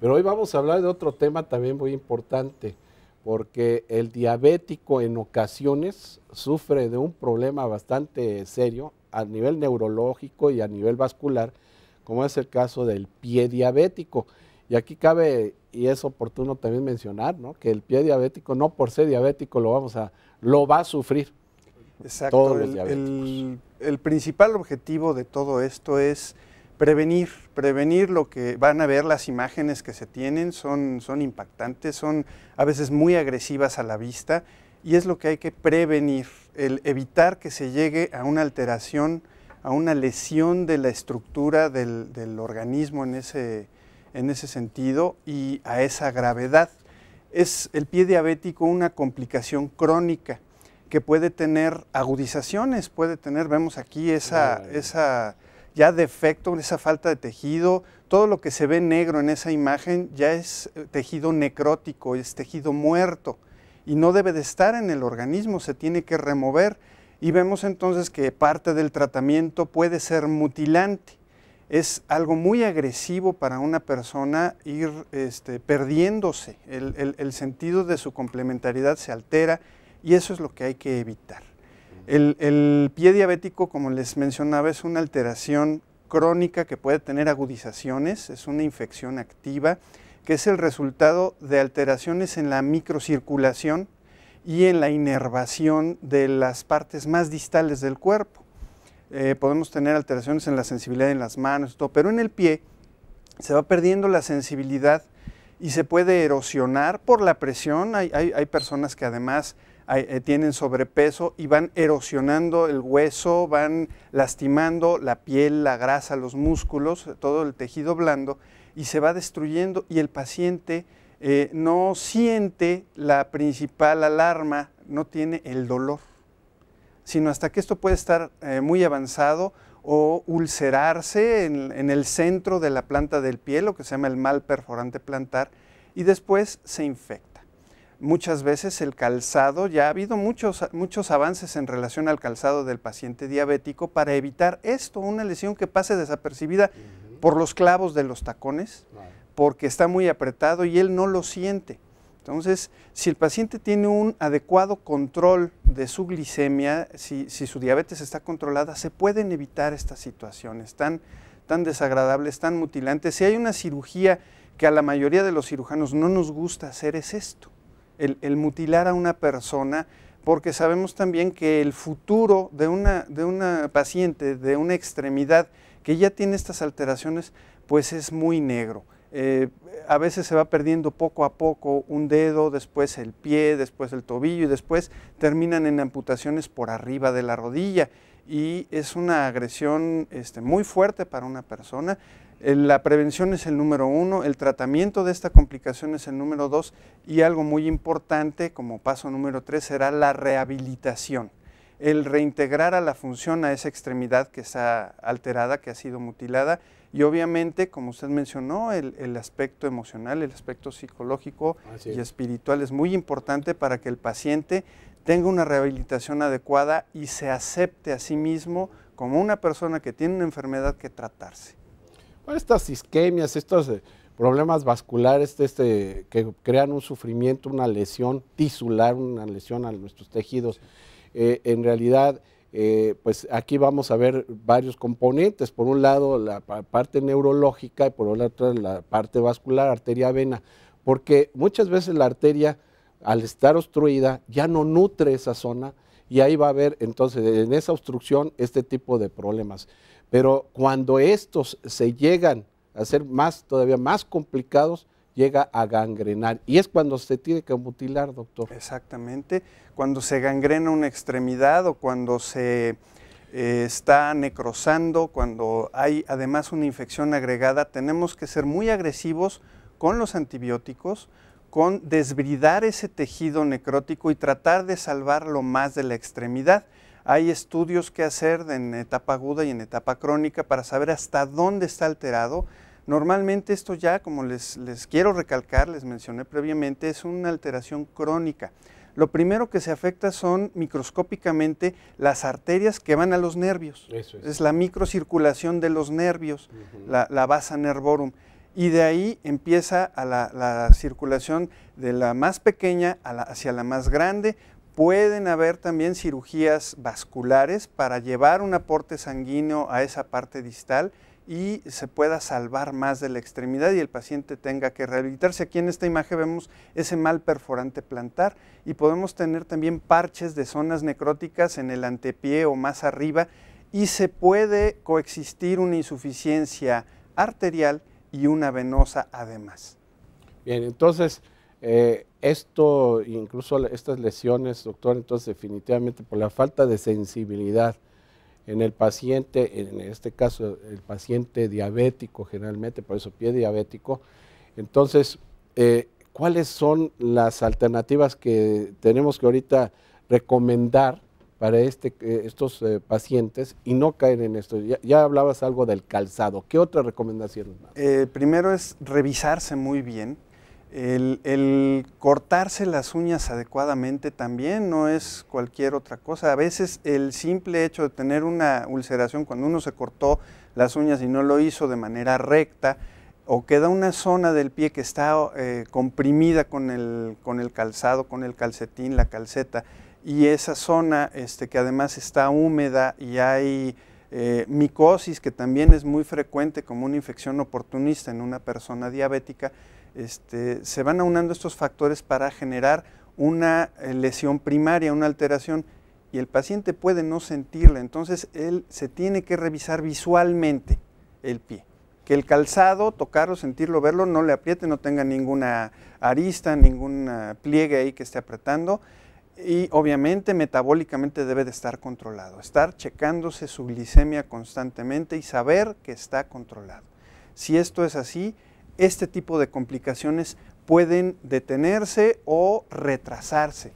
Pero hoy vamos a hablar de otro tema también muy importante, porque el diabético en ocasiones sufre de un problema bastante serio a nivel neurológico y a nivel vascular, como es el caso del pie diabético. Y aquí cabe, y es oportuno también mencionar, ¿no? que el pie diabético, no por ser diabético, lo, vamos a, lo va a sufrir. Exacto. Todos los el, el principal objetivo de todo esto es prevenir, prevenir lo que van a ver las imágenes que se tienen, son, son impactantes, son a veces muy agresivas a la vista y es lo que hay que prevenir, el evitar que se llegue a una alteración, a una lesión de la estructura del, organismo en ese, en ese sentido y a esa gravedad. Es el pie diabético una complicación crónica que puede tener agudizaciones, puede tener, vemos aquí esa, esa ya defecto, esa falta de tejido, todo lo que se ve negro en esa imagen ya es eh, tejido necrótico, es tejido muerto y no debe de estar en el organismo, se tiene que remover. Y vemos entonces que parte del tratamiento puede ser mutilante. Es algo muy agresivo para una persona ir este, perdiéndose, el, el sentido de su complementariedad se altera y eso es lo que hay que evitar. El, pie diabético, como les mencionaba, es una alteración crónica que puede tener agudizaciones, es una infección activa, que es el resultado de alteraciones en la microcirculación y en la inervación de las partes más distales del cuerpo. Eh, podemos tener alteraciones en la sensibilidad en las manos, pero en el pie se va perdiendo la sensibilidad y se puede erosionar por la presión. hay personas que además eh, tienen sobrepeso y van erosionando el hueso, van lastimando la piel, la grasa, los músculos, todo el tejido blando y se va destruyendo y el paciente eh, no siente la principal alarma, no tiene el dolor, sino hasta que esto puede estar eh, muy avanzado o ulcerarse en, el centro de la planta del pie, lo que se llama el mal perforante plantar, y después se infecta muchas veces el calzado, ya ha habido muchos, muchos avances en relación al calzado del paciente diabético para evitar esto, una lesión que pase desapercibida por los clavos de los tacones, porque está muy apretado y él no lo siente. Entonces, si el paciente tiene un adecuado control de su glicemia, si, si su diabetes está controlada, se pueden evitar estas situaciones tan, tan desagradables, tan mutilantes. Si hay una cirugía que a la mayoría de los cirujanos no nos gusta hacer, es esto el, mutilar a una persona, porque sabemos también que el futuro de una, de una paciente, de una extremidad que ya tiene estas alteraciones, pues es muy negro. Eh, a veces se va perdiendo poco a poco un dedo, después el pie, después el tobillo y después terminan en amputaciones por arriba de la rodilla. Y es una agresión este, muy fuerte para una persona. La prevención es el número uno, el tratamiento de esta complicación es el número dos y algo muy importante como paso número tres será la rehabilitación, el reintegrar a la función a esa extremidad que está alterada, que ha sido mutilada y obviamente, como usted mencionó, el, aspecto emocional, el aspecto psicológico y espiritual es muy importante para que el paciente tenga una rehabilitación adecuada y se acepte a sí mismo como una persona que tiene una enfermedad que tratarse estas isquemias, estos eh, problemas vasculares este, que crean un sufrimiento, una lesión tisular, una lesión a nuestros tejidos, eh, en realidad... Eh, pues aquí vamos a ver varios componentes. Por un lado, la parte neurológica y por otro la parte vascular, arteria vena, porque muchas veces la arteria, al estar obstruida, ya no nutre esa zona y ahí va a haber entonces en esa obstrucción este tipo de problemas. Pero cuando estos se llegan a ser más, todavía más complicados, llega a gangrenar. Y es cuando se tiene que mutilar, doctor. Exactamente. Cuando se gangrena una extremidad o cuando se eh, está necrosando, cuando hay además una infección agregada, tenemos que ser muy agresivos con los antibióticos, con desbridar ese tejido necrótico y tratar de salvar lo más de la extremidad. Hay estudios que hacer en etapa aguda y en etapa crónica para saber hasta dónde está alterado. Normalmente esto ya, como les, quiero recalcar, les mencioné previamente, es una alteración crónica. Lo primero que se afecta son microscópicamente las arterias que van a los nervios. es. la microcirculación de los nervios, la, la basa nervorum y de ahí empieza a la, circulación de la más pequeña hacia la más grande, Pueden haber también cirugías vasculares para llevar un aporte sanguíneo a esa parte distal y se pueda salvar más de la extremidad y el paciente tenga que rehabilitarse. Aquí en esta imagen vemos ese mal perforante plantar y podemos tener también parches de zonas necróticas en el antepié o más arriba y se puede coexistir una insuficiencia arterial y una venosa además. Bien, entonces... Eh, esto, incluso estas lesiones, doctor, entonces definitivamente por la falta de sensibilidad en el paciente, en este caso el paciente diabético generalmente, por eso pie diabético, entonces, eh, ¿cuáles son las alternativas que tenemos que ahorita recomendar para este, eh, estos pacientes y no caer en esto. Ya, hablabas algo del calzado. ¿Qué otra recomendación? primero es revisarse muy bien el, cortarse las uñas adecuadamente también no es cualquier otra cosa. A veces el simple hecho de tener una ulceración, cuando uno se cortó las uñas y no lo hizo de manera recta, o queda una zona del pie que está eh, comprimida con el, calzado, con el calcetín, la calceta, y esa zona este, que además está húmeda y hay eh, micosis, que también es muy frecuente como una infección oportunista en una persona diabética, este, se van aunando estos factores para generar una eh, lesión primaria, una alteración, y el paciente puede no sentirla. Entonces, él se tiene que revisar visualmente el pie. Que el calzado, tocarlo, sentirlo, verlo, no le apriete, no tenga ninguna arista, ningún pliegue ahí que esté apretando. Y obviamente metabólicamente debe de estar controlado, estar checándose su glicemia constantemente y saber que está controlado. Si esto es así, este tipo de complicaciones pueden detenerse o retrasarse.